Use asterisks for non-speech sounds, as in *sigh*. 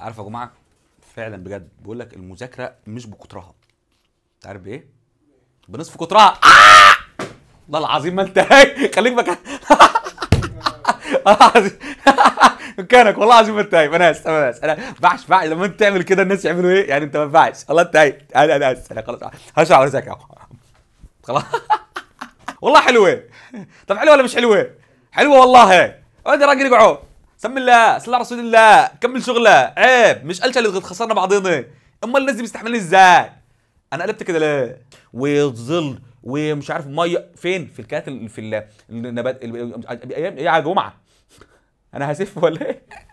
عارف يا جماعه فعلا بجد بقول لك المذاكره مش بقطرها انت عارف بايه بنصف قطرها آه! والله العظيم ما انت خليك مكان *laughs* *laughs* مكانك والله العظيم انت انا اسف انا اسف انا بعش بعش لما انت تعمل كده الناس يعملوا ايه يعني انت ما ينفعش والله انت انا انا اسف انا خلاص هشرح على ذاك خلاص *laughs* والله حلوه طب حلوه ولا مش حلوه حلوه والله اقعد يا راجل اقعد سم الله صلى على رسول الله كمل شغله عيب مش قلت اللي خسرنا بعضنا امال الناس دي بيستحملني ازاي انا قلبت كده ليه وظل ومش عارف ميه فين في الكات في النبات ايام ايه على جمعه انا هسف ولا ايه